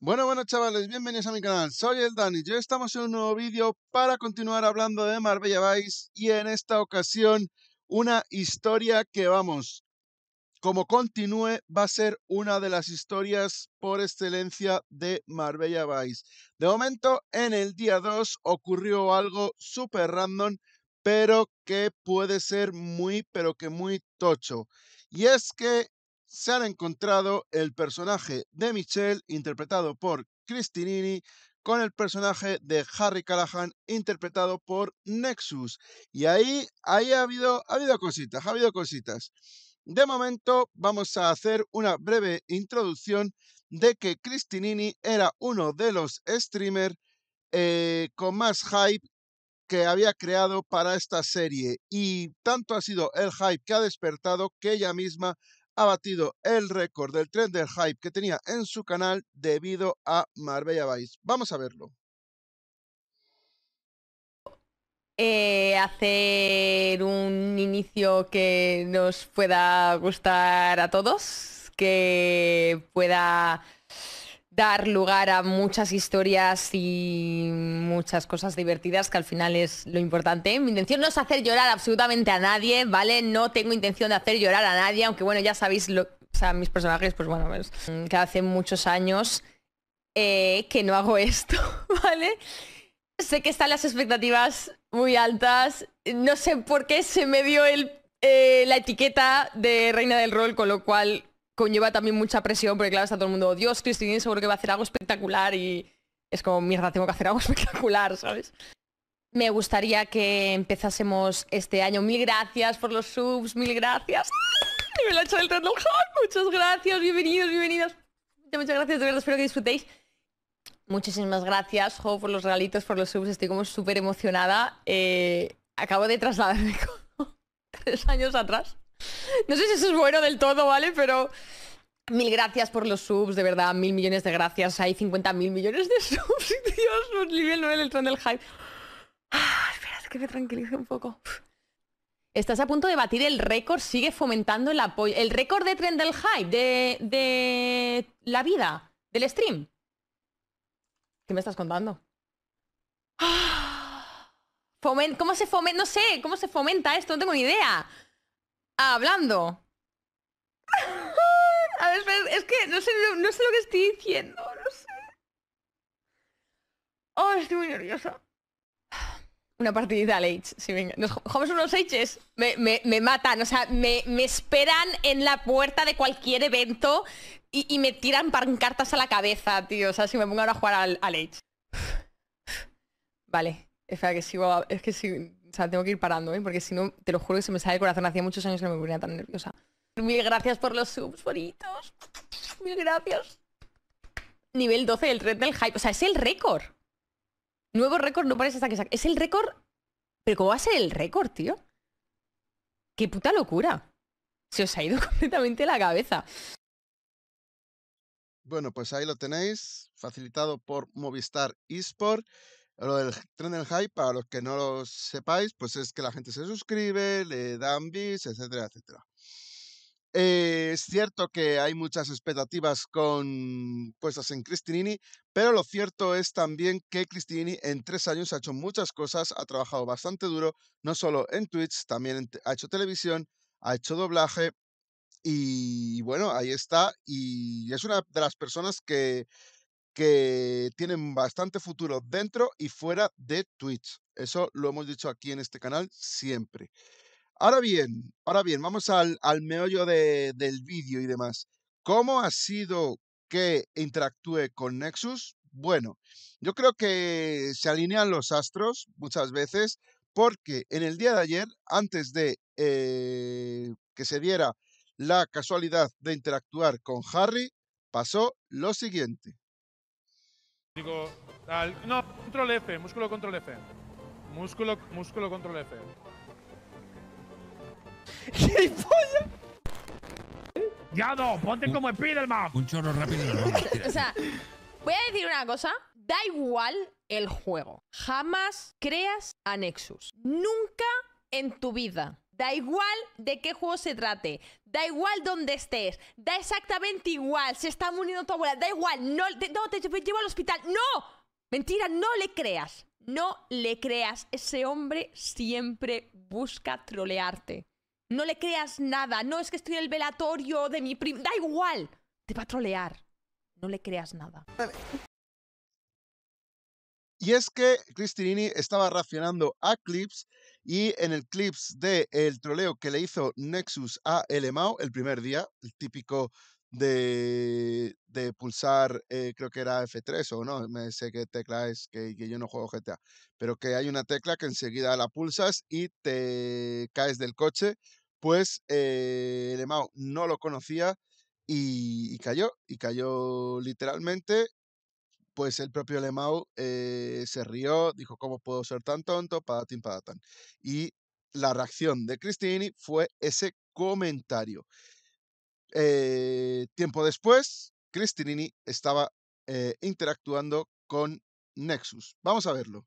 Bueno, bueno chavales, bienvenidos a mi canal, soy el Dani y hoy estamos en un nuevo vídeo para continuar hablando de Marbella Vice y en esta ocasión una historia que vamos, como continúe, va a ser una de las historias por excelencia de Marbella Vice. De momento, en el día 2 ocurrió algo súper random, pero que puede ser muy, pero que muy tocho. Y es que se han encontrado el personaje de Michelle, interpretado por Cristinini con el personaje de Harry Callahan, interpretado por Nexus. Y ahí, ha, habido, ha habido cositas, ha habido cositas. De momento vamos a hacer una breve introducción de que Cristinini era uno de los streamers eh, con más hype que había creado para esta serie y tanto ha sido el hype que ha despertado que ella misma ha batido el récord del trend del hype que tenía en su canal debido a Marbella Vice. Vamos a verlo. Eh, hacer un inicio que nos pueda gustar a todos, que pueda dar lugar a muchas historias y muchas cosas divertidas, que al final es lo importante. Mi intención no es hacer llorar absolutamente a nadie, ¿vale? No tengo intención de hacer llorar a nadie, aunque bueno, ya sabéis, o mis personajes, pues bueno, que hace muchos años eh, que no hago esto, ¿vale? Sé que están las expectativas muy altas, no sé por qué se me dio eh, la etiqueta de reina del rol, con lo cual conlleva también mucha presión, porque claro, está todo el mundo, Dios, Cristina seguro que va a hacer algo espectacular y es como, mierda, tengo que hacer algo espectacular, ¿sabes? Me gustaría que empezásemos este año. Mil gracias por los subs, mil gracias. Me lo ha hecho el Muchas gracias, bienvenidos, bienvenidas. Muchas gracias, de verdad, espero que disfrutéis. Muchísimas gracias, Jo, por los regalitos, por los subs. Estoy como súper emocionada. Eh, acabo de trasladarme tres años atrás no sé si eso es bueno del todo, ¿vale? Pero... Mil gracias por los subs, de verdad, mil millones de gracias. Hay 50 mil millones de subs. Dios, nivel 9 el tren hype. Ah, que me tranquilice un poco. Estás a punto de batir el récord, sigue fomentando el apoyo. El récord de tren del hype, de, de la vida, del stream. ¿Qué me estás contando? Ah, ¿Cómo se fomenta? No sé, ¿cómo se fomenta esto? No tengo ni idea hablando. A ver, es que no sé, lo que estoy diciendo, no sé. Oh, estoy muy nerviosa. Una partidita al Age, si venga. Nos jugamos unos H's. Me, matan, o sea, me, esperan en la puerta de cualquier evento y, me tiran pancartas a la cabeza, tío. O sea, si me pongo ahora a jugar al, Age. Vale, es que si... es que si o sea, tengo que ir parando, ¿eh? porque si no, te lo juro que se me sale el corazón. Hacía muchos años que no me ponía tan nerviosa. Mil gracias por los subs, bonitos. Mil gracias. Nivel 12 del red del hype. O sea, es el récord. Nuevo récord, no parece hasta que saque. Es el récord. Pero ¿cómo va a ser el récord, tío? ¡Qué puta locura! Se os ha ido completamente la cabeza. Bueno, pues ahí lo tenéis, facilitado por Movistar eSport. Lo del tren del hype, para los que no lo sepáis, pues es que la gente se suscribe, le dan bis, etcétera, etcétera. Eh, es cierto que hay muchas expectativas con puestas en Cristinini, pero lo cierto es también que Cristinini en tres años ha hecho muchas cosas, ha trabajado bastante duro, no solo en Twitch, también ha hecho televisión, ha hecho doblaje y bueno, ahí está. Y es una de las personas que que tienen bastante futuro dentro y fuera de Twitch. Eso lo hemos dicho aquí en este canal siempre. Ahora bien, ahora bien, vamos al, meollo del vídeo y demás. ¿Cómo ha sido que interactúe con Nexus? Bueno, yo creo que se alinean los astros muchas veces porque en el día de ayer, antes de eh, que se diera la casualidad de interactuar con Harry, pasó lo siguiente. Digo, no, control F, músculo control F. Músculo, músculo control F. ¡Qué Ya no, ponte como Spiderman. Un chorro rápido. o sea, voy a decir una cosa. Da igual el juego. Jamás creas a Nexus. Nunca en tu vida Da igual de qué juego se trate, da igual dónde estés, da exactamente igual si está muriendo tu abuela, da igual, no te, llevo al hospital, no, mentira, no le creas, no le creas, ese hombre siempre busca trolearte, no le creas nada, no es que estoy en el velatorio de mi primo, da igual, te va a trolear, no le creas nada. Y es que Cristinini estaba racionando a clips y en el clips de el troleo que le hizo Nexus a LMAO el primer día, el típico de, de pulsar, eh, creo que era F3 o no, me sé qué tecla es, que, yo no juego GTA, pero que hay una tecla que enseguida la pulsas y te caes del coche, pues eh, no lo conocía y cayó, y cayó literalmente pues el propio Lemau eh, se rió, dijo, ¿cómo puedo ser tan tonto? Y la reacción de Cristinini fue ese comentario. Eh, tiempo después, Cristinini estaba eh, interactuando con Nexus. Vamos a verlo.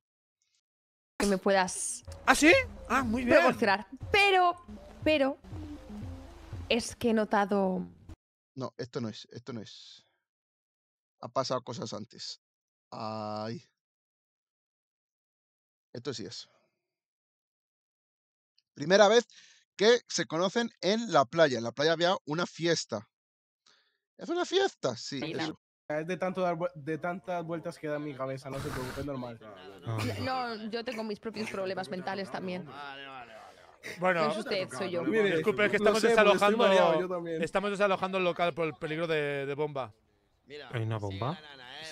Que me puedas... ¿Ah, sí? Ah, muy bien. Pero, pero... Es que he notado... No, esto no es, esto no es ha pasado cosas antes. Ay. Esto sí es. Primera vez que se conocen en la playa. En la playa había una fiesta. ¿Es una fiesta? Sí. Es de, tantas vueltas que da mi cabeza, no se preocupe, normal. Ah. No, yo tengo mis propios problemas mentales también. Vale, vale, vale. Bueno, es usted, soy yo. Disculpe, que estamos, desalojando, estamos desalojando el local por el peligro de bomba. ¿Hay una bomba?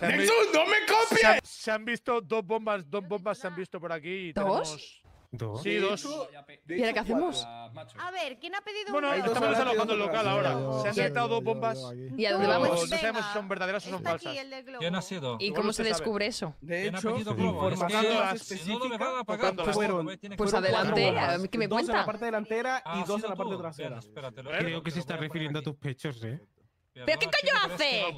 ¡Nexus, eh. no me copies! Se han, visto dos bombas, dos bombas se han visto por aquí. ¿Dos? ¿Dos? Sí, dos. ¿Y ahora qué hacemos? Ah, a ver, ¿quién ha pedido Bueno, estamos alojando el local ahora. Se han detectado dos bombas. ¿Y a dónde vamos? No sabemos si son verdaderas o son falsas. ¿Quién ha sido? ¿Y cómo se descubre eso? De hecho, Pues, pues, pues adelante, ¿Qué me cuenta. en la parte delantera y ah, dos en la parte trasera. Creo que se está refiriendo a tus pechos, ¿eh? ¿Pero, qué coño hace?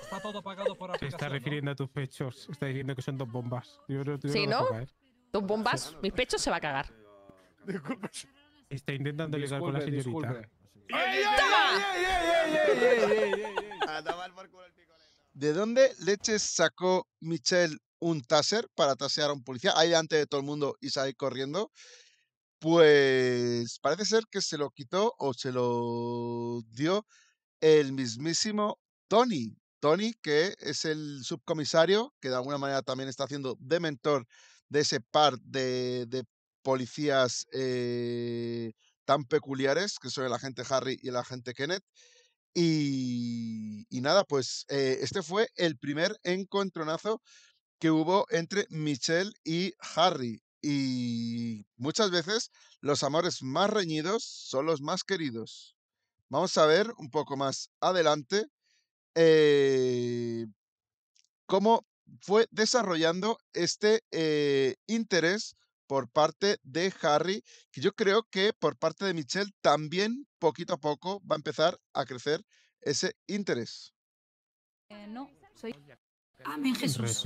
Está todo por está refiriendo a tus pechos. Está diciendo que son dos bombas. Yo, sí, ¿no? Dos bombas. Mis pechos se va a cagar. Está intentando ligar con la señorita. ¿De dónde leches sacó Michelle un taser para tasear a un policía ahí delante de todo el mundo y salir corriendo? Pues parece ser que se lo quitó o se lo dio el mismísimo Tony. Tony, que es el subcomisario, que de alguna manera también está haciendo de mentor de ese par de, policías eh, tan peculiares, que son el agente Harry y el agente Kenneth. Y, nada, pues eh, este fue el primer encontronazo que hubo entre Michelle y Harry. Y muchas veces los amores más reñidos son los más queridos. Vamos a ver un poco más adelante eh, cómo fue desarrollando este eh, interés por parte de Harry, que yo creo que por parte de Michelle también poquito a poco va a empezar a crecer ese interés. Eh, no, soy... Amén, ah, Jesús.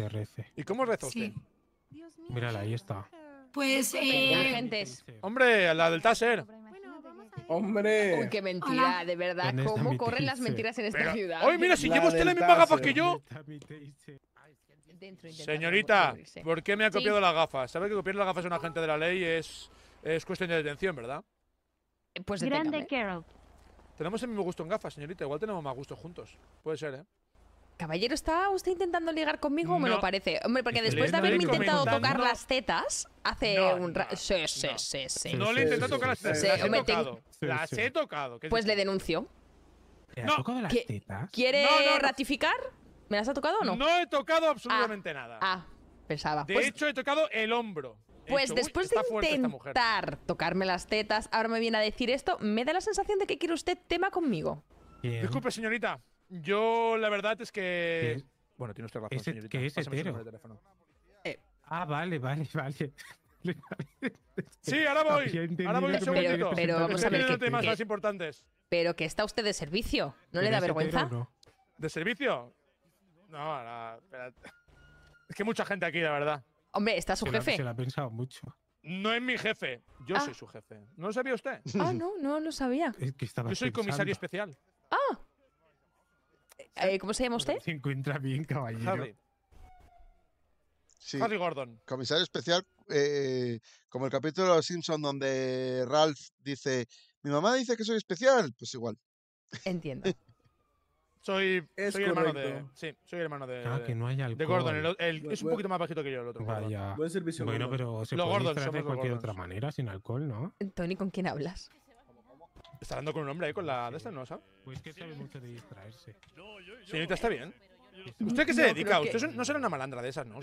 ¿Y cómo reza usted? Sí. Mírala, ahí está. Pues, eh... Hombre, la del Taser. Hombre. Uy, qué mentira, de verdad. ¿Cómo corren las mentiras en esta ciudad? Oye, mira, si llevo usted la misma gafas que yo. Señorita, ¿por qué me ha copiado las gafas? ¿Sabe que copiar las gafas a un agente de la ley es, es cuestión de detención, verdad? Eh, pues Grande Carol. Tenemos el mismo gusto en gafas, señorita. Igual tenemos más gusto juntos. Puede ser, ¿eh? Caballero, ¿está usted intentando ligar conmigo o me lo parece? Hombre, porque después de haberme intentado tocar las tetas hace un rato. Sí, sí, sí, No le he intentado tocar las tetas. las, he tocado. las he tocado. Pues le denuncio. tocado las tetas? ¿Quiere ratificar? ¿Me las ha tocado o no? No he tocado absolutamente ah, nada. Ah, pensaba. De pues hecho, he tocado el hombro. Pues después de intentar tocarme las tetas, ahora me viene a decir esto, me da la sensación de que quiere usted tema conmigo. Disculpe, señorita. Yo la verdad es que… Bueno, tiene usted razón, señorita. ¿Qué es El eh. Ah, vale, vale, vale. sí, ahora voy. Ahora voy un segundito. Pero, vamos a ver que, temas más importantes. Pero que está usted de servicio. ¿No le da vergüenza? ¿De servicio? No, ahora. Es que mucha gente aquí, la verdad. Hombre, está su jefe. se la ha pensado mucho. No es mi jefe. Yo ah. soy su jefe. ¿No lo sabía usted? Ah, no, no lo sabía. Es que Yo soy comisario especial. Ah, eh, ¿Cómo se llama usted? Se encuentra bien, caballero. Harry. Harry Gordon. Comisario especial, eh, como el capítulo de Los Simpsons donde Ralph dice, mi mamá dice que soy especial, pues igual. Entiendo. soy, hermano de. Sí, soy hermano de. Ah, que no hay De Gordon. es un poquito más bajito que yo el otro. Vaya. Buen servicio. Bueno, pero se puede Gordon, de cualquier otra manera sin alcohol, ¿no? Tony, ¿con quién hablas? Está hablando con un hombre ahí con la de esta, ¿no? Pues que sabe mucho de distraerse. Señorita, ¿está bien? ¿Usted qué se dedica? Usted no será una malandra de esas, ¿no?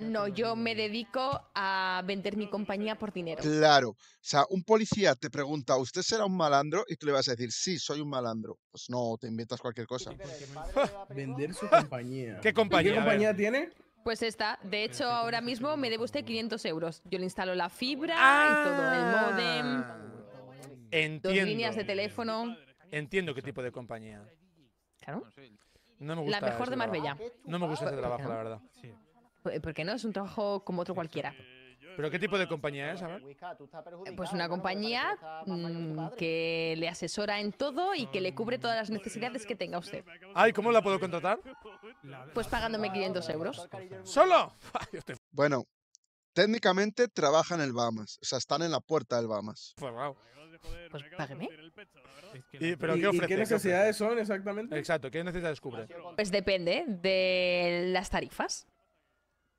No, yo me dedico a vender mi compañía por dinero. Claro. O sea, un policía te pregunta, ¿usted será un malandro? Y tú le vas a decir, sí, soy un malandro. Pues no, te inventas cualquier cosa. vender su compañía. ¿Qué compañía? ¿Qué compañía tiene? Pues esta. De hecho, ahora mismo me debe usted 500 euros. Yo le instalo la fibra y todo, el ah. modem. Entiendo. Dos líneas de teléfono. Entiendo qué tipo de compañía. Claro. No me gusta la mejor de Marbella. No me gusta ese trabajo, la verdad. Sí. Porque no es un trabajo como otro cualquiera. ¿Pero qué tipo de compañía es? A ver. Eh, pues una compañía mm, que le asesora en todo y que le cubre todas las necesidades que tenga usted. Ay, ¿cómo la puedo contratar? Pues pagándome 500 euros. ¿Solo? bueno, técnicamente trabajan en el Bahamas. O sea, están en la puerta del Bahamas. Pues, wow pues me ¿Y, ¿qué, necesidades son exactamente? Exacto, ¿qué necesidades cubre? Pues depende ¿eh? de las tarifas.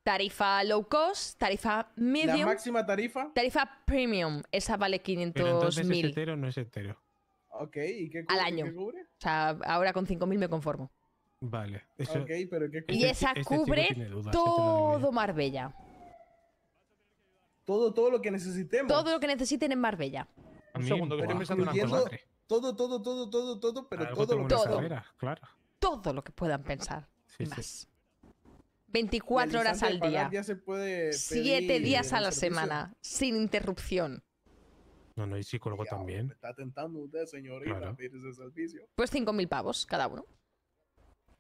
Tarifa low cost, tarifa medium. ¿La máxima tarifa? Tarifa premium, esa vale 500.000. Entonces es o no es hetero. Ok, ¿y qué cubre? Al año. O sea, ahora con 5.000 me conformo. Vale. Okay, pero ¿qué este Y esa este cubre todo Marbella. Todo, todo lo que necesitemos. Todo lo que necesiten en Marbella. Un segundo, que estoy pensando una cosa. Todo, todo, todo, todo, todo, pero todo lo que todo. Todo lo que puedan pensar. Sí, más. 24 horas al día. 7 días a la semana, sin interrupción. No, no, y psicólogo también. está tentando usted, señorita, pedir ese servicio. Pues 5.000 pavos cada uno.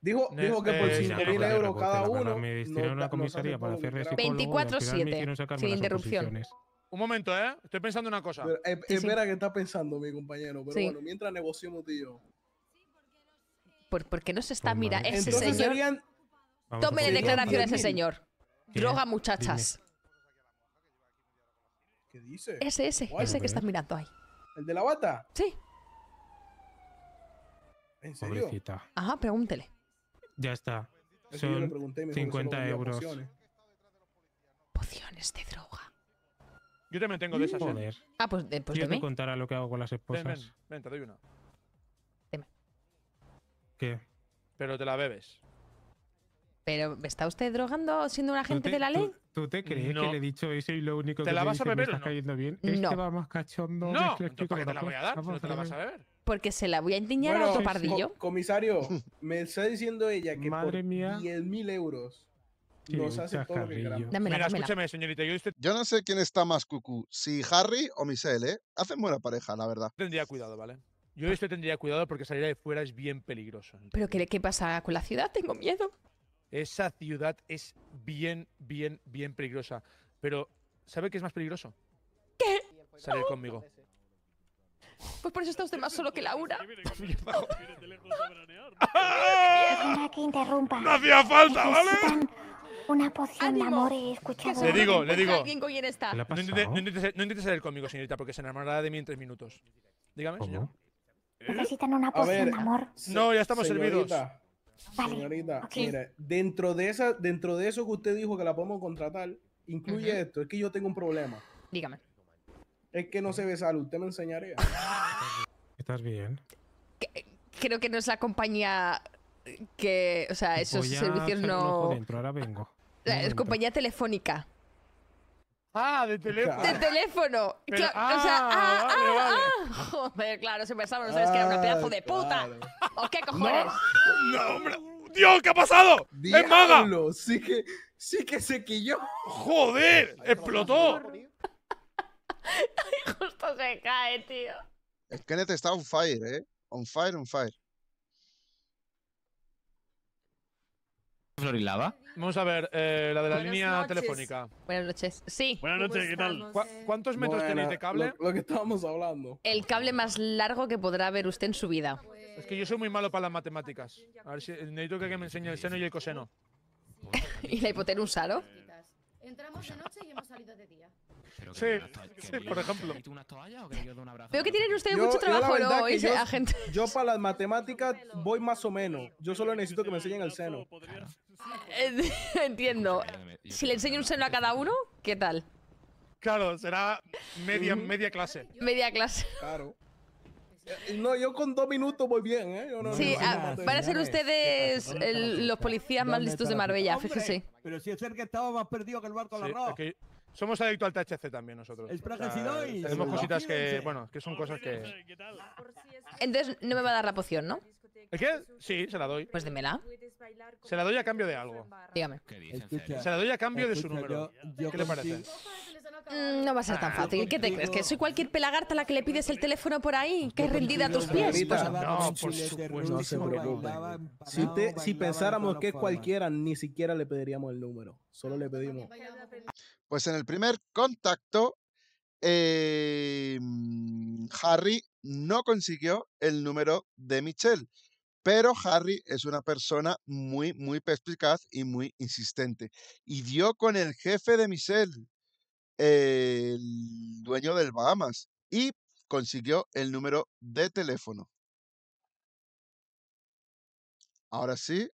Digo eh, que por 5.000 eh, euros cada uno. 24-7, sin interrupción. Un momento, ¿eh? Estoy pensando una cosa. Eh, espera que está pensando mi compañero, pero bueno, mientras negociamos tío ¿Por, qué no se está? Pues mira, ese señor. Tome la declaración a ese señor. Droga, muchachas. ¿Qué dice? Ese, ese, ese que estás mirando ahí. ¿El de la bata? Sí. ¿En Ajá, pregúntele. Ya está. Son 50 euros. Pociones de droga. Yo también tengo de esas. ¿eh? Ah, pues, pues Yo te contará lo que hago con las esposas. Ven, te doy una. ¿Qué? Pero te la bebes. ¿Pero está usted drogando siendo un agente de la ley? ¿Tú, te crees que le he dicho eso y lo único que ¿Te la vas a beber me está cayendo bien? No. Este va más cachondo. No, qué te la voy a dar? ¿No te la vas a beber? Porque se la voy a indiñar a otro pardillo. comisario, me está diciendo ella que Madre por 10.000 euros señorita. Este yo, no sé quién está más cucú, si Harry o Michelle, ¿eh? Hacen buena pareja, la verdad. Tendría cuidado, ¿vale? Yo esto tendría cuidado porque salir de fuera es bien peligroso. ¿Pero qué, pasa con la ciudad? Tengo miedo. Esa ciudad es bien, bien, bien peligrosa. Pero, ¿sabe qué es más peligroso? ¿Qué? Salir conmigo. Pues por eso está usted más solo que Laura. ¡No hacía falta, ¿vale? Una poción de amor y escuchado. Le digo, le pues digo. No intentes no intente, no intente señorita, porque se enamorará de mí en tres minutos. Dígame, señor. Necesitan una poción de amor. No, ya estamos servidos. Señorita, dentro de, esa, dentro de eso que usted dijo que la podemos contratar, incluye esto. Es que yo tengo un problema. Dígame. Es que no se ve salud. Usted me enseñaré. ¿Estás bien? creo que no es la compañía que... O sea, esos servicios no... Dentro, ahora vengo. Es compañía telefónica. Ah, de teléfono. De teléfono. claro, o sea, ah, ah, ah, ah. Joder, claro, se pensaba, no sabes que era un ah, pedazo de puta. ¿O qué cojones? No, hombre. Dios, ¿qué ha pasado? ¡Es maga! Sí que, sí que se quilló. ¡Joder! ¡Explotó! Ay, justo se cae, tío. Es que Kenneth está on fire, ¿eh? On fire, on fire. Florilava? Vamos a ver, eh, la de la línea telefónica. Buenas noches. Sí. Buenas noches, ¿qué tal? ¿Cuántos metros tenéis de cable? Lo, que estábamos hablando. El cable más largo que podrá ver usted en su vida. Es que yo soy muy malo para las matemáticas. A ver si necesito que me enseñe el seno y el coseno. ¿Y la hipotenusa, no? Entramos de noche y hemos salido de día sí, por ejemplo. Veo que tienen ustedes mucho trabajo, ¿no? yo, yo para las matemáticas voy más o menos. Yo solo necesito que me enseñen el seno. Entiendo. Si le enseño un seno a cada uno, ¿qué tal? Claro, será media, media clase. Media clase. Claro. Eh, no, yo con dos minutos voy bien, ¿eh? sí, van a ah, ser ustedes los policías más listos de Marbella, fíjese. Pero si es el que estaba más perdido que el barco de la somos adicto al THC también nosotros. Tenemos cositas que, bueno, que son cosas que. Entonces no me va a dar la poción, ¿no? ¿El qué? Sí, se la doy. Pues démela. Se la doy a cambio de algo. Dígame. se la doy a cambio de su número. ¿Qué le parece? Mm, no va a ser tan fácil. Ah, ¿Qué te crees? ¿Que soy cualquier pelagarta la que le pides el teléfono por ahí? ¿Que es rendida a tus pies? no, por si, pensáramos que es cualquiera, ni siquiera le pediríamos el número. Solo le pedimos. Pues en el primer contacto, eh, mm, Harry no consiguió el número de Michelle. Pero Harry es una persona muy, muy perspicaz y muy insistente. Y dio con el jefe de Michelle, el dueño del Bahamas, y consiguió el número de teléfono. Ahora sí,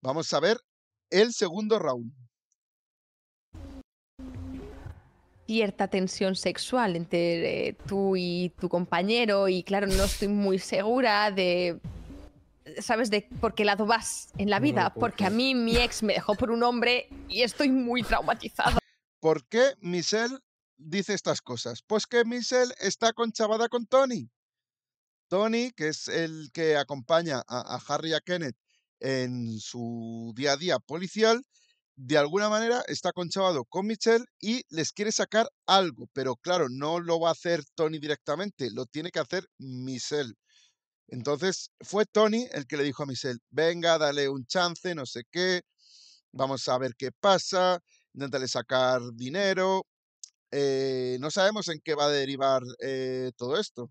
vamos a ver el segundo round. Cierta tensión sexual entre eh, tú y tu compañero y claro, no estoy muy segura de ¿sabes? De por qué lado vas en la vida. porque a mí mi ex me dejó por un hombre y estoy muy traumatizado. ¿Por qué Michelle dice estas cosas? Pues que Michelle está conchavada con Tony. Tony, que es el que acompaña a, a Harry y a Kenneth en su día a día policial, de alguna manera está conchavado con Michelle y les quiere sacar algo, pero claro, no lo va a hacer Tony directamente, lo tiene que hacer Michelle. Entonces fue Tony el que le dijo a Michelle, venga, dale un chance, no sé qué, vamos a ver qué pasa, inténtale sacar dinero. Eh, no sabemos en qué va a derivar eh, todo esto.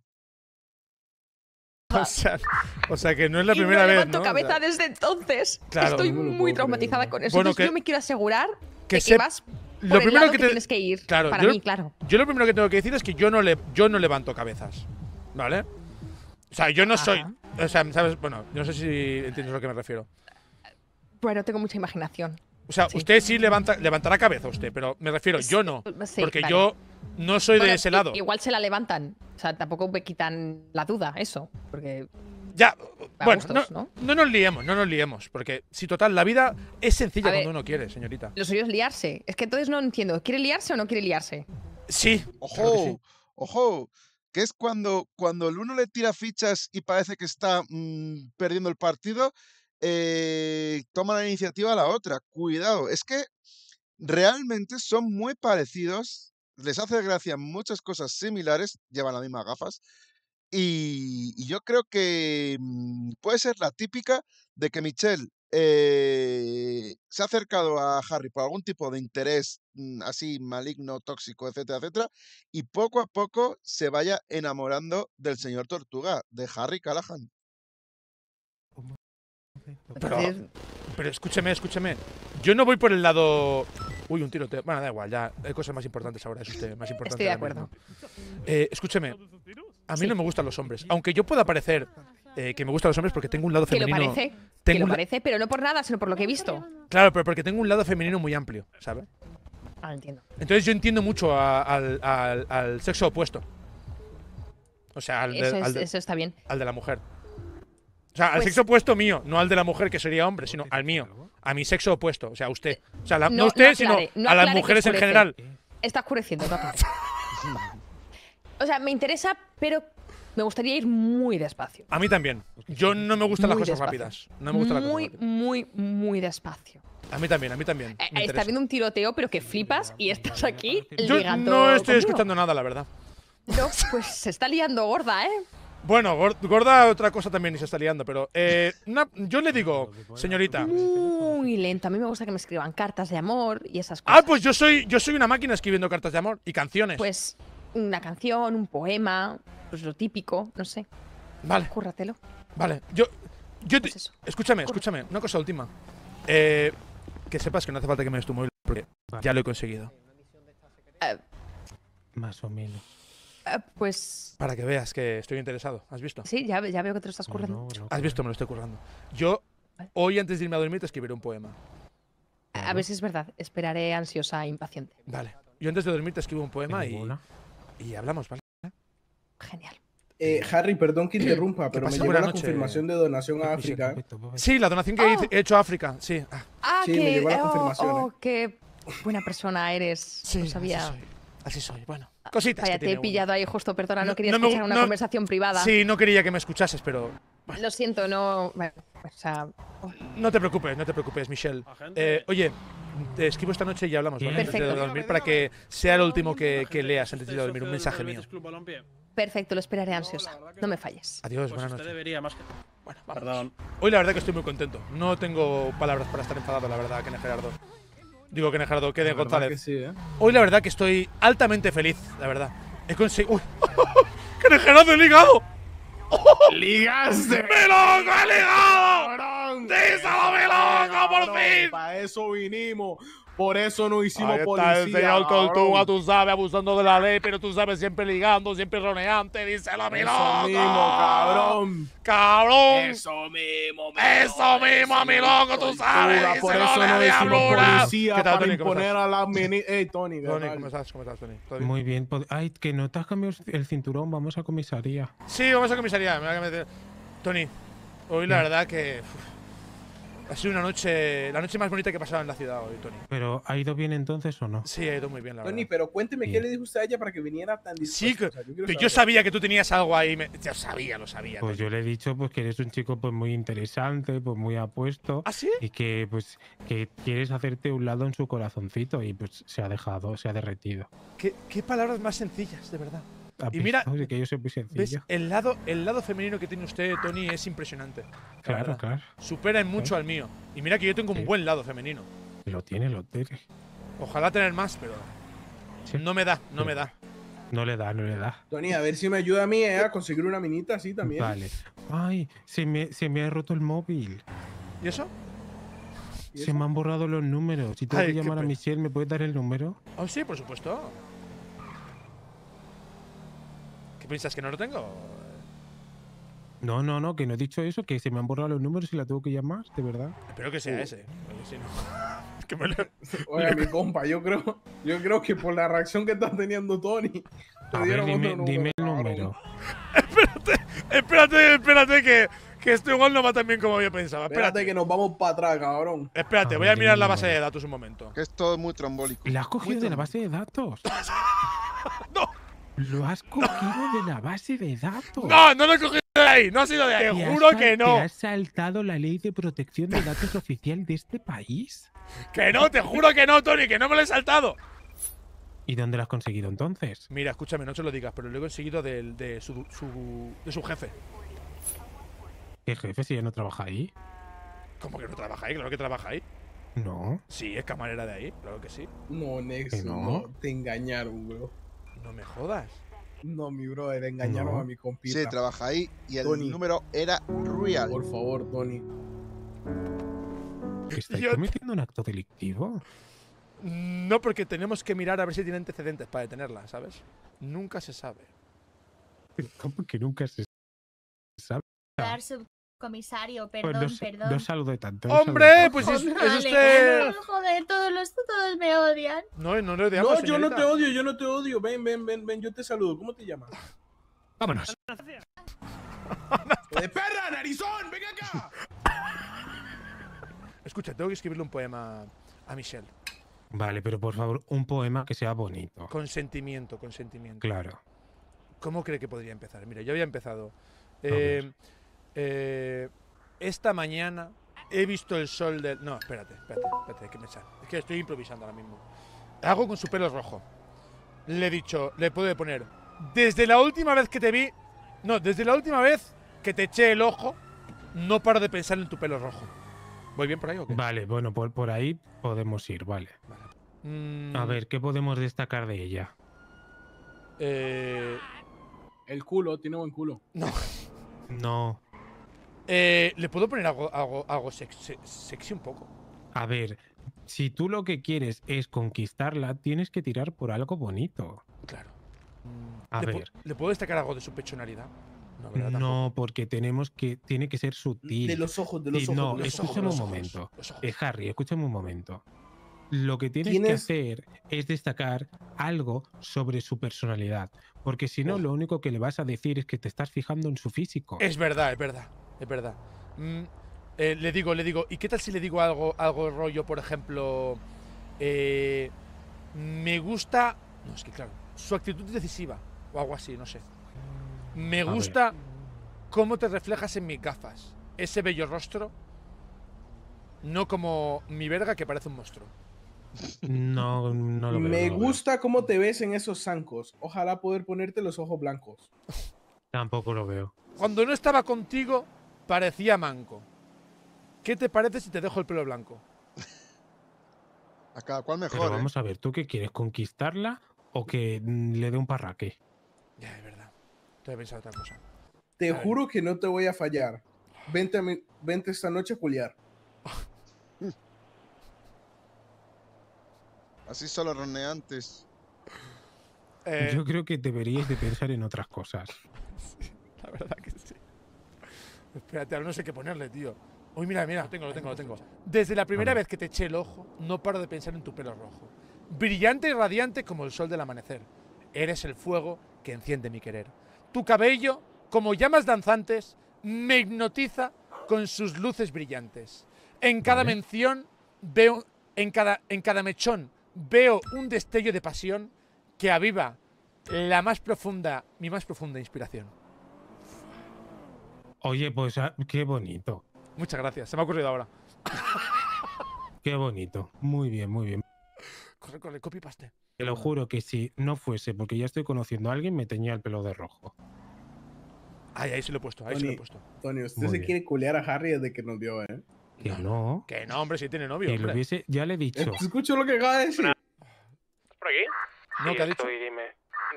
O sea, que no es la primera primera no vez. levanto ¿no? cabeza desde entonces. Estoy muy traumatizada con eso. Bueno, yo me quiero asegurar que, sepas vas lo primero que, tienes que ir. Claro, para mí, claro. Yo lo primero que tengo que decir es que yo no levanto cabezas. ¿Vale? O sea, yo no soy. O sea, ¿sabes? Bueno, no sé si entiendes a lo que me refiero. Bueno, tengo mucha imaginación. O sea, usted sí levanta, levantará cabeza, usted, pero me refiero, yo no. porque yo no soy de ese lado. Igual se la levantan. O sea, tampoco me quitan la duda, eso. Porque. Ya, bueno, no, nos liemos, no nos liemos. Porque si total, la vida es sencilla cuando uno quiere, señorita. Lo suyo es liarse. Es que entonces no entiendo. ¿Quiere liarse o no quiere liarse? Sí. Ojo, ojo que es cuando, cuando el uno le tira fichas y parece que está mm, perdiendo el partido, eh, toma la iniciativa la otra. Cuidado, es que realmente son muy parecidos, les hace gracia muchas cosas similares, llevan las mismas gafas, y, yo creo que mm, puede ser la típica de que Michelle eh, se ha acercado a Harry por algún tipo de interés mm, así maligno, tóxico, etcétera, etcétera, y poco a poco se vaya enamorando del señor Tortuga, de Harry Callahan. Pero, escúcheme, escúcheme. Yo no voy por el lado. Uy, un tiroteo. Bueno, da igual, ya. Hay cosas más importantes ahora, es usted más importante. de acuerdo. Eh, escúcheme. A mí no me gustan los hombres. Aunque yo pueda parecer eh, que me gustan los hombres porque tengo un lado femenino. Que lo parece, parece, pero no por nada, sino por lo que he visto. Claro, pero porque tengo un lado femenino muy amplio, ¿sabes? Ah, entiendo. Entonces yo entiendo mucho al, sexo opuesto. O sea, al de, eso, está bien. Al de la mujer. O sea, al pues sexo opuesto mío, no al de la mujer que sería hombre, sino al mío. A mi sexo opuesto, o sea, a usted. O sea, no, a usted, sino a las mujeres en general. Está oscureciendo, papá. O sea, me interesa, pero me gustaría ir muy despacio. A mí también. Yo no me gustan las cosas rápidas. No me muy, Muy, muy, despacio. A mí también, a mí también. Eh, eh, está viendo un tiroteo, pero que flipas y estás aquí. Yo no estoy escuchando nada, la verdad. pues se está liando gorda, ¿eh? Bueno, gorda otra cosa también y se está liando, pero eh, yo le digo, señorita. Muy lento. A mí me gusta que me escriban cartas de amor y esas ah, cosas. Ah, pues yo soy, yo soy una máquina escribiendo cartas de amor y canciones. Pues una canción, un poema, pues lo típico, no sé. Vale. Cúrratelo. Vale, yo. yo pues Escúchame, escúchame. Una cosa última. Eh, que sepas que no hace falta que me des tu móvil porque ya lo he conseguido. Eh, más o menos. Eh, pues. Para que veas que estoy interesado. ¿Has visto? Sí, ya, veo que te lo estás currando. Has visto, me lo estoy currando. Yo, hoy antes de irme a dormir, te escribiré un poema. A ver si es verdad. Esperaré ansiosa e impaciente. Vale. Yo antes de dormir te escribo un poema y, y hablamos, ¿vale? Genial. Eh, Harry, perdón que interrumpa, pero me llegó la confirmación de donación a África. Sí, la donación que he oh. hecho a África, sí. Ah, que, me llegó la oh, confirmación. Oh, ¿eh? qué buena persona eres. Sí, lo sabía. Así soy. bueno. Ah, cositas. Vaya, te he pillado ahí justo, perdona, no, quería escuchar una conversación privada. Sí, no quería que me escuchases, pero. Lo siento, no. Bueno, o sea... Oh. No te preocupes, no te preocupes, Michelle. Eh, oye, te escribo esta noche y hablamos, ¿vale? Perfecto. Antes de dormir para que sea el último que, que leas antes de este dormir, un mensaje mío. Perfecto, lo esperaré ansiosa. No me falles. Adiós, pues buenas noches. debería más que... Bueno, Perdón. Hoy la verdad que estoy muy contento. No tengo palabras para estar enfadado, la verdad, Kene Gerardo. Digo que Gerardo, que de González. Hoy la verdad que estoy altamente feliz, la verdad. He conseguido... ¡Uy! ¡Kene Gerardo, he ligado! ¡Ligaste! ¡Melongo, ligado! hígado! ¡Díselo, Melongo, por fin! Para eso vinimos. Por eso no hicimos está policía. El señor tú sabes, abusando de la ley, pero tú sabes, siempre ligando, siempre roneante, dice la mi Eso cabrón. Cabrón. Eso mismo, mi Eso mismo, mi loco, tú sabes. por eso no hicimos policía para imponer a la mini. Ey, Tony, Tony, ¿cómo estás? ¿Cómo estás, Tony? Muy bien. Pues, ay, que no te has cambiado el cinturón, vamos a comisaría. Sí, vamos a comisaría. Tony, hoy la verdad que. Ha sido una noche, la noche más bonita que he pasado en la ciudad hoy, Tony. ¿Pero ha ido bien entonces o no? Sí, ha ido muy bien, la Tony, pero cuénteme qué le dijo a ella para que viniera tan dispuesta. Sí, yo, sabía que tú tenías algo ahí. ya sabía, lo sabía. Pues yo le he dicho pues, que eres un chico pues, muy interesante, pues muy apuesto. ¿Ah, sí? Y que, pues, que quieres hacerte un lado en su corazoncito y pues se ha dejado, se ha derretido. qué palabras más sencillas, de verdad y mira, El, lado, el lado femenino que tiene usted, Tony, es impresionante. Claro, claro. Supera en mucho al mío. Y mira que yo tengo un buen lado femenino. Lo tiene, lo tiene. Ojalá tener más, pero. No me da, no me da. No le da, no le da. Tony, a ver si me ayuda a mí eh, a conseguir una minita así también. Vale. Ay, se me, ha roto el móvil. ¿Y eso? se me han borrado los números. Si tengo que llamar a Michelle, ¿me puedes dar el número? Oh, sí, por supuesto piensas que no lo tengo? No, no, no, que no he dicho eso, que se me han borrado los números y la tengo que llamar, de verdad. Espero que sea uh. ese. Oye, mi compa, yo creo, yo creo que por la reacción que está teniendo Tony, ver, dime, dime el número. espérate, espérate, espérate que, que esto igual no va tan bien como yo pensaba. Espérate, que nos vamos para atrás, cabrón. Espérate, voy a mirar la base de datos un momento. Que es todo muy trombólico. ¿La has cogido de la base de datos? no, lo has cogido de la base de datos. No, no lo he cogido de ahí. No ha sido de ahí. Te, juro que no. ¿Te has saltado la ley de protección de datos oficial de este país? Que no, te juro que no, Tony, que no me lo he saltado. ¿Y dónde lo has conseguido entonces? Mira, escúchame, no te lo digas, pero lo he conseguido de, de, su, de su jefe. ¿El jefe si ya no trabaja ahí? ¿Cómo que no trabaja ahí? Claro que trabaja ahí. No. Sí, es camarera de ahí, claro que sí. No, Nex, no? no? te engañaron, bro. No me jodas. No, mi bro, era a mi compita. Sí, trabaja ahí y el número era real. Por favor, Tony. ¿Estáis cometiendo un acto delictivo? No, porque tenemos que mirar a ver si tiene antecedentes para detenerla, ¿sabes? Nunca se sabe. ¿Cómo que nunca se sabe? Comisario, pues perdón, perdón. No saludo tanto. ¡Hombre! Pues es, es usted. Joder, todos, los, todos me odian. No, no le odiamos. No, yo no te odio, yo no te odio. Ven, ven, ven, ven, yo te saludo. ¿Cómo te llamas? Vámonos. ¡De perra, narizón! ven acá! Escucha, tengo que escribirle un poema a Michelle. Vale, pero por favor, un poema que sea bonito. Con sentimiento, con sentimiento. Claro. ¿Cómo cree que podría empezar? Mira, yo había empezado. Eh, esta mañana he visto el sol del... No, espérate, espérate, espérate, que echan. Es que estoy improvisando ahora mismo. Hago con su pelo rojo. Le he dicho, le puedo poner... Desde la última vez que te vi... No, desde la última vez que te eché el ojo, no paro de pensar en tu pelo rojo. ¿Voy bien por ahí o qué? Vale, bueno, por, por ahí podemos ir, vale. A mm. ver, ¿qué podemos destacar de ella? Eh... El culo, tiene buen culo. No. No. Eh, ¿Le puedo poner algo, sexy un poco? A ver, si tú lo que quieres es conquistarla, tienes que tirar por algo bonito. Claro. A ver. ¿Le puedo destacar algo de su pechonalidad? No, porque tenemos que. Tiene que ser sutil. De los ojos, de los ojos. No, escúchame un momento. Eh, Harry, escúchame un momento. Lo que tienes, que hacer es destacar algo sobre su personalidad. Porque si no, oh. lo único que le vas a decir es que te estás fijando en su físico. Es verdad, es verdad es verdad. Mm, eh, le digo, le digo, ¿y qué tal si le digo algo, algo rollo, por ejemplo, eh, me gusta, no, es que claro, su actitud decisiva, o algo así, no sé. Me gusta cómo te reflejas en mis gafas, ese bello rostro, no como mi verga que parece un monstruo. No, no lo veo. Me gusta cómo te ves en esos zancos. Ojalá poder ponerte los ojos blancos. Tampoco lo veo. Cuando no estaba contigo, parecía manco. ¿Qué te parece si te dejo el pelo blanco? A cada cual mejor. vamos ¿eh? a ver, ¿tú qué quieres? ¿Conquistarla o que mm, le dé un parraque? Ya, es verdad. Te he pensado otra cosa. Te juro que no te voy a fallar. Vente, esta noche a culiar. Así solo roneantes. Eh, Yo creo que deberías de pensar en otras cosas. la verdad que Espérate, ahora no sé qué ponerle, tío. Uy, mira, mira. Lo tengo, lo tengo, lo tengo. Desde la primera vez que te eché el ojo, no paro de pensar en tu pelo rojo. Brillante y radiante como el sol del amanecer. Eres el fuego que enciende mi querer. Tu cabello, como llamas danzantes, me hipnotiza con sus luces brillantes. En cada mención veo, en cada, en cada mechón veo un destello de pasión que aviva la más profunda, mi más profunda inspiración. Oye, pues ah, qué bonito. Muchas gracias, se me ha ocurrido ahora. qué bonito. Muy bien, muy bien. Corre, corre, copy paste. Te lo juro que si no fuese porque ya estoy conociendo a alguien, me teñía el pelo de rojo. Ay, ahí se lo he puesto, ahí se lo he puesto. Tony, usted se quiere culear a Harry desde que nos vio, ¿eh? Que no. Que no, hombre, si tiene novio. Que lo hubiese, ya le he dicho. Escucho lo que acaba de decir. ¿Estás por aquí? No, te ha dicho? dime.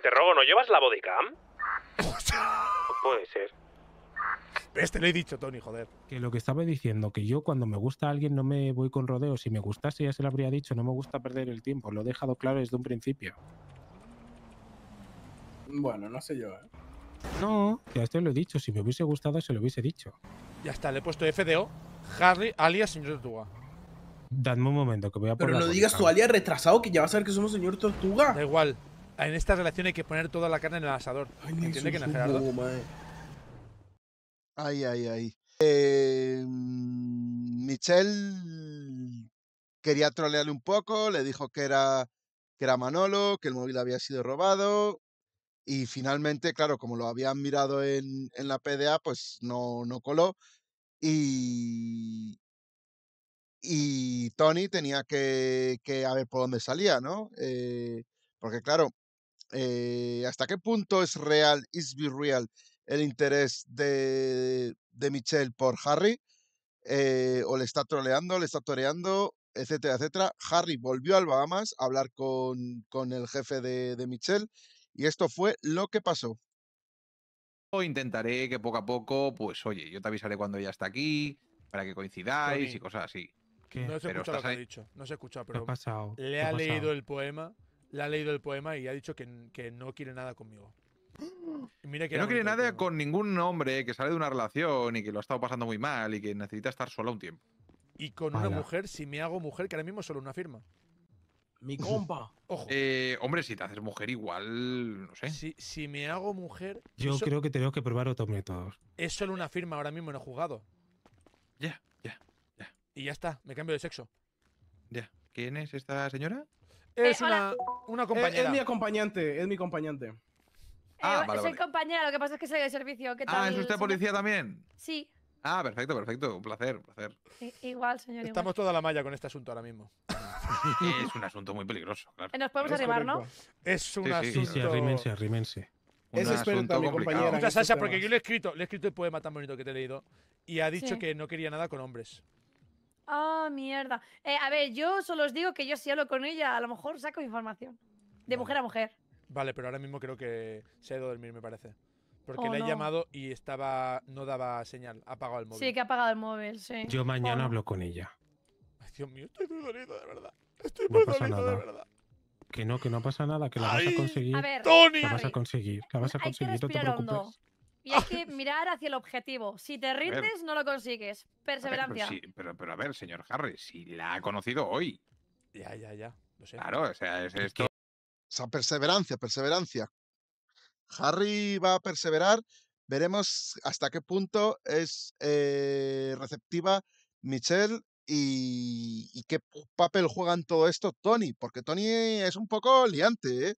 Te ruego, ¿no llevas la bodycam? puede ser. Este lo he dicho, Tony, joder. Que lo que estaba diciendo, que yo cuando me gusta a alguien no me voy con rodeos. Si me gustase ya se lo habría dicho, no me gusta perder el tiempo. Lo he dejado claro desde un principio. Bueno, no sé yo, ¿eh? No, ya te este lo he dicho. Si me hubiese gustado, se lo hubiese dicho. Ya está, le he puesto FDO, Harry, alias señor Tortuga. Dadme un momento, que voy a poner. Pero no digas tu alias retrasado, que ya vas a ver que somos señor Tortuga. Da igual. En esta relación hay que poner toda la carne en el asador. Ay, que en Ay, ay, ay. Eh, mm, Michelle quería trolearle un poco, le dijo que era, que era Manolo, que el móvil había sido robado. Y finalmente, claro, como lo habían mirado en, la PDA, pues no, no coló. Y, y Tony tenía que, que a ver por dónde salía, ¿no? Eh, porque claro, eh, ¿hasta qué punto es real, is be real? el interés de, Michelle por Harry, eh, o le está troleando, le está toreando, etcétera, etcétera. Harry volvió al Bahamas a hablar con, el jefe de, Michelle y esto fue lo que pasó. Intentaré que poco a poco, pues oye, yo te avisaré cuando ella está aquí, para que coincidáis y cosas así. No se escucha lo que ha dicho, no se escucha, pero le ha leído el poema, le ha leído el poema y ha dicho que no quiere nada conmigo. Mira no quiere nada con ningún hombre que sale de una relación y que lo ha estado pasando muy mal y que necesita estar solo un tiempo. Y con una mujer, si me hago mujer, que ahora mismo es solo una firma. Mi compa. Ojo. Eh, hombre, si te haces mujer, igual. No sé. Si, me hago mujer. Yo creo que tengo que probar otros métodos. Es solo una firma ahora mismo en el juzgado. Ya, ya, ya. Y ya está, me cambio de sexo. Ya. ¿Quién es esta señora? Es eh, una, una eh, es mi acompañante, es mi acompañante. Ah, compañero soy compañera, lo que pasa es que soy de servicio. ah, ¿es usted policía también? Sí. Ah, perfecto, perfecto. Un placer, placer. igual, señor. Estamos toda la malla con este asunto ahora mismo. es un asunto muy peligroso, claro. Nos podemos arrimar, ¿no? Es un asunto. Sí, sí, arrimense, arrimense. Es experta mi compañera. Muchas Sasha, este porque yo le he escrito, le he escrito el poema tan bonito que te he leído y ha dicho que no quería nada con hombres. Ah, mierda. Eh, a ver, yo solo os digo que yo si hablo con ella, a lo mejor saco información. De mujer a mujer. Vale, pero ahora mismo creo que se ha ido a dormir, me parece. Porque oh, le he llamado y estaba no daba señal, ha apagado el móvil. Sí, que ha apagado el móvil, sí. Yo mañana hablo con ella. Ay, Dios mío, estoy muy dolido, de verdad. Estoy muy no de verdad. Que no, que no pasa nada, que la vas a conseguir. A ver, Tony. La vas a conseguir, la vas a conseguir, no te Hondo. Y hay que mirar hacia el objetivo. Si te rindes, no lo consigues. Perseverancia. pero, sí, pero, a ver, señor Harry, si la ha conocido hoy. Ya, ya, ya. Claro, o sea, es esto sea, perseverancia, perseverancia. Harry va a perseverar. Veremos hasta qué punto es eh, receptiva Michelle y, qué papel juega en todo esto Tony, porque Tony es un poco liante. ¿eh?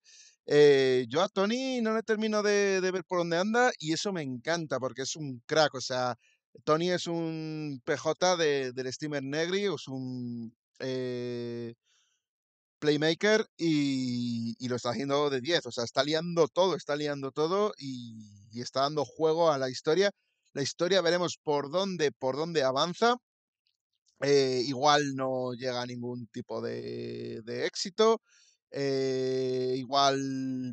Eh, yo a Tony no le termino de, ver por dónde anda y eso me encanta porque es un crack. O sea, Tony es un PJ de, del Steamer Negri, es un playmaker y, lo está haciendo de 10. O sea, está liando todo, está liando todo y, está dando juego a la historia. La historia veremos por dónde, por dónde avanza. Eh, igual no llega a ningún tipo de, éxito. Eh, igual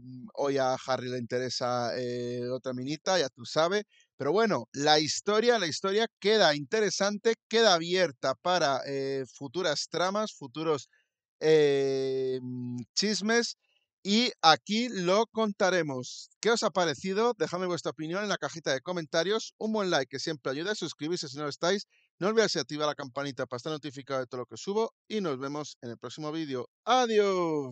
mm, hoy a Harry le interesa eh, otra minita, ya tú sabes. Pero bueno, la historia, la historia queda interesante, queda abierta para futuras tramas, futuros Em, chismes y aquí lo contaremos. ¿Qué os ha parecido? Dejadme vuestra opinión en la cajita de comentarios. Un buen like que siempre ayuda. Suscribirse si no lo estáis. No olvidéis activar la campanita para estar notificado de todo lo que subo. Y nos vemos en el próximo vídeo. ¡Adiós!